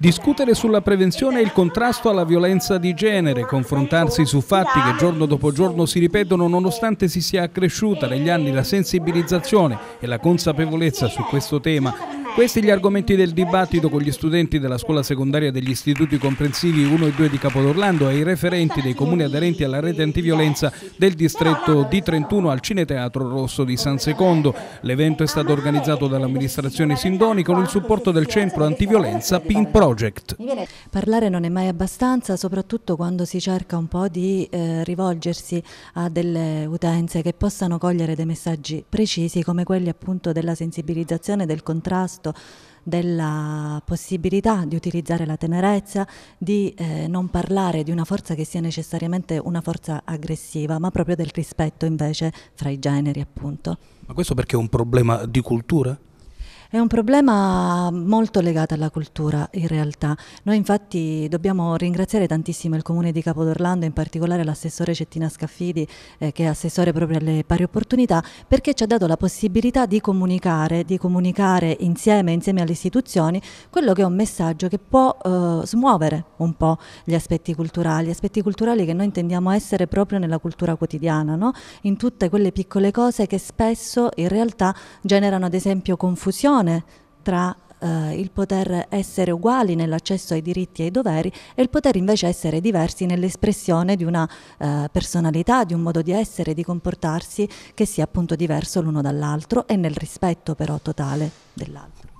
Discutere sulla prevenzione e il contrasto alla violenza di genere, confrontarsi su fatti che giorno dopo giorno si ripetono nonostante si sia accresciuta negli anni la sensibilizzazione e la consapevolezza su questo tema questi gli argomenti del dibattito con gli studenti della scuola secondaria degli istituti comprensivi 1 e 2 di Capodorlando e i referenti dei comuni aderenti alla rete antiviolenza del distretto di 31 al Cineteatro Rosso di San Secondo. L'evento è stato organizzato dall'amministrazione Sindoni con il supporto del centro antiviolenza PIN Project. Parlare non è mai abbastanza, soprattutto quando si cerca un po' di eh, rivolgersi a delle utenze che possano cogliere dei messaggi precisi come quelli appunto della sensibilizzazione, del contrasto contrasto della possibilità di utilizzare la tenerezza, di eh, non parlare di una forza che sia necessariamente una forza aggressiva, ma proprio del rispetto invece fra i generi appunto. Ma questo perché è un problema di cultura? È un problema molto legato alla cultura in realtà. Noi infatti dobbiamo ringraziare tantissimo il comune di Capodorlando, in particolare l'assessore Cettina Scaffidi, eh, che è assessore proprio alle pari opportunità, perché ci ha dato la possibilità di comunicare, di comunicare insieme, insieme alle istituzioni, quello che è un messaggio che può eh, smuovere un po' gli aspetti culturali, aspetti culturali che noi intendiamo essere proprio nella cultura quotidiana, no? in tutte quelle piccole cose che spesso in realtà generano ad esempio confusione distinzione tra eh, il poter essere uguali nell'accesso ai diritti e ai doveri e il poter invece essere diversi nell'espressione di una eh, personalità, di un modo di essere, di comportarsi che sia appunto diverso l'uno dall'altro e nel rispetto però totale dell'altro.